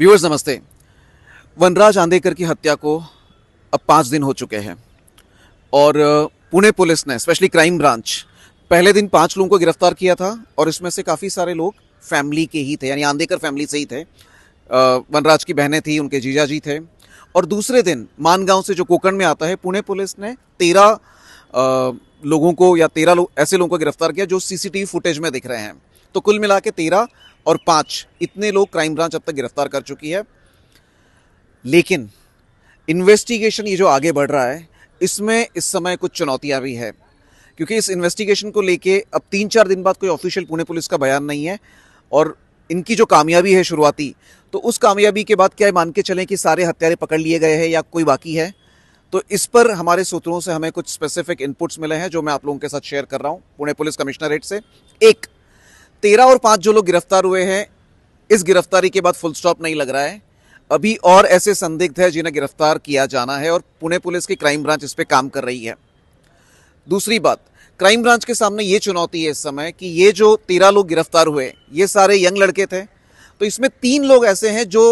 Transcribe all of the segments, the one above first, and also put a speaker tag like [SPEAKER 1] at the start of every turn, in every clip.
[SPEAKER 1] viewers नमस्ते वनराज आंदेकर की हत्या को अब पाँच दिन हो चुके हैं और पुणे पुलिस ने स्पेशली क्राइम ब्रांच पहले दिन पांच लोगों को गिरफ्तार किया था और इसमें से काफ़ी सारे लोग फैमिली के ही थे यानी आंदेकर फैमिली से ही थे वनराज की बहनें थी उनके जीजा जी थे और दूसरे दिन मानगांव से जो कोकण में आता है पुणे पुलिस ने तेरह लोगों को या तेरह लोग ऐसे लोगों को गिरफ्तार किया जो सीसीटीवी फुटेज में दिख रहे हैं तो कुल मिला के तेरह और पांच इतने लोग क्राइम ब्रांच अब तक गिरफ्तार कर चुकी है लेकिन इन्वेस्टिगेशन ये जो आगे बढ़ रहा है इसमें इस समय कुछ चुनौतियां भी है क्योंकि इस इन्वेस्टिगेशन को लेके अब तीन चार दिन बाद कोई ऑफिशियल पुणे पुलिस का बयान नहीं है और इनकी जो कामयाबी है शुरुआती तो उस कामयाबी के बाद क्या मान के चलें कि सारे हत्यारे पकड़ लिए गए हैं या कोई बाकी है तो इस पर हमारे सूत्रों से हमें कुछ स्पेसिफिक इनपुट्स मिले हैं जो मैं आप लोगों के साथ शेयर कर रहा हूँ पुणे पुलिस कमिश्नरेट से एक तेरह और पांच जो लोग गिरफ्तार हुए हैं इस गिरफ्तारी के बाद फुल स्टॉप नहीं लग रहा है अभी और ऐसे संदिग्ध है जिन्हें गिरफ्तार किया जाना है और पुणे पुलिस की क्राइम ब्रांच इस पर काम कर रही है दूसरी बात क्राइम ब्रांच के सामने ये चुनौती है इस समय कि ये जो तेरह लोग गिरफ्तार हुए ये सारे यंग लड़के थे तो इसमें तीन लोग ऐसे हैं जो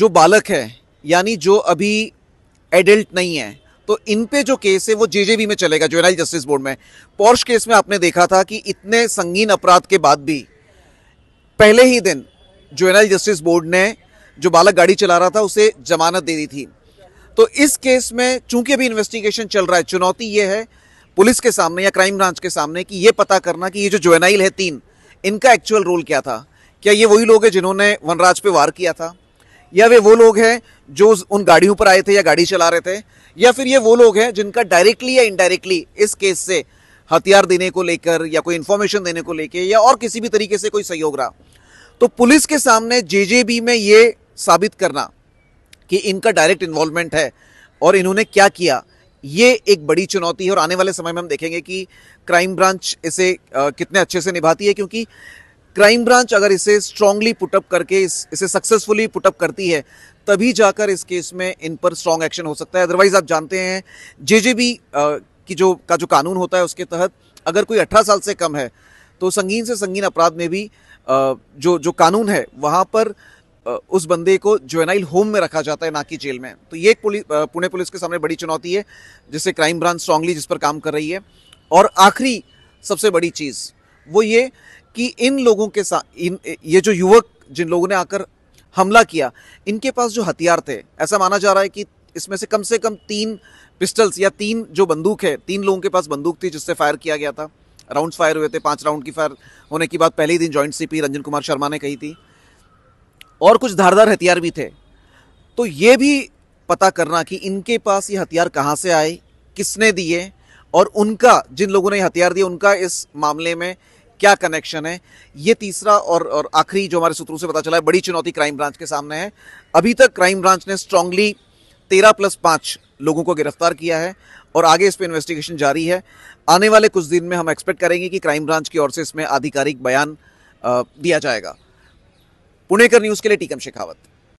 [SPEAKER 1] जो बालक है यानी जो अभी एडल्ट नहीं है तो इन पे जो केस है वो जेजेबी में चलेगा जुवेनाइल जस्टिस बोर्ड में पोर्श केस में आपने देखा था कि इतने संगीन अपराध के बाद भी पहले ही दिन जुवेनाइल जस्टिस बोर्ड ने जो बालक गाड़ी चला रहा था उसे जमानत दे दी थी तो इस केस में चूंकि अभी इन्वेस्टिगेशन चल रहा है चुनौती ये है पुलिस के सामने या क्राइम ब्रांच के सामने कि ये पता करना कि ये जो जुवेनाइल है तीन इनका एक्चुअल रोल क्या था क्या ये वही लोग हैं जिन्होंने वनराज पे वार किया था या वे वो लोग हैं जो उन गाड़ियों पर आए थे या गाड़ी चला रहे थे या फिर ये वो लोग हैं जिनका डायरेक्टली या इनडायरेक्टली इस केस से हथियार देने को लेकर या कोई इन्फॉर्मेशन देने को लेकर या और किसी भी तरीके से कोई सहयोग रहा तो पुलिस के सामने जे में ये साबित करना कि इनका डायरेक्ट इन्वॉल्वमेंट है और इन्होंने क्या किया ये एक बड़ी चुनौती है और आने वाले समय में हम देखेंगे कि क्राइम ब्रांच इसे कितने अच्छे से निभाती है क्योंकि क्राइम ब्रांच अगर इसे स्ट्रांगली पुटअप करके इस, इसे सक्सेसफुली पुटअप करती है तभी जाकर इस केस में इन पर स्ट्रांग एक्शन हो सकता है अदरवाइज आप जानते हैं जे जे बी की जो का जो कानून होता है उसके तहत अगर कोई अठारह साल से कम है तो संगीन से संगीन अपराध में भी जो जो कानून है वहाँ पर उस बंदे को जोनाइल होम में रखा जाता है ना कि जेल में तो ये एक पुलिस पुणे पुलिस के सामने बड़ी चुनौती है जिससे क्राइम ब्रांच स्ट्रांगली जिस पर काम कर रही है और आखिरी सबसे बड़ी चीज़ वो ये कि इन लोगों के साथ इन ये जो युवक जिन लोगों ने आकर हमला किया इनके पास जो हथियार थे ऐसा माना जा रहा है कि इसमें से कम से कम तीन पिस्टल्स या तीन जो बंदूक है तीन लोगों के पास बंदूक थी जिससे फायर किया गया था राउंड्स फायर हुए थे पांच राउंड की फायर होने की बात पहले ही दिन जॉइंट सीपी रंजन कुमार शर्मा ने कही थी और कुछ धारदार हथियार भी थे तो ये भी पता करना कि इनके पास ये हथियार कहाँ से आए किसने दिए और उनका जिन लोगों ने हथियार दिए उनका इस मामले में क्या कनेक्शन है ये तीसरा और और आखिरी जो हमारे सूत्रों से पता चला है बड़ी चुनौती क्राइम ब्रांच के सामने है अभी तक क्राइम ब्रांच ने स्ट्रांगली तेरह प्लस पाँच लोगों को गिरफ्तार किया है और आगे इस पर इन्वेस्टिगेशन जारी है आने वाले कुछ दिन में हम एक्सपेक्ट करेंगे कि क्राइम ब्रांच की ओर से इसमें आधिकारिक बयान दिया जाएगा पुणेकर न्यूज़ के लिए टीकम शेखावत